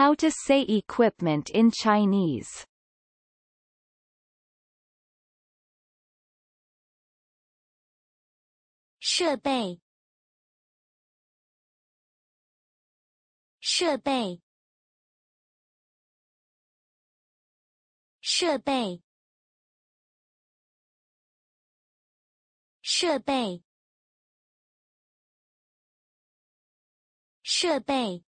How to say equipment in Chinese Shebei Shebei Shebei Shebei 设备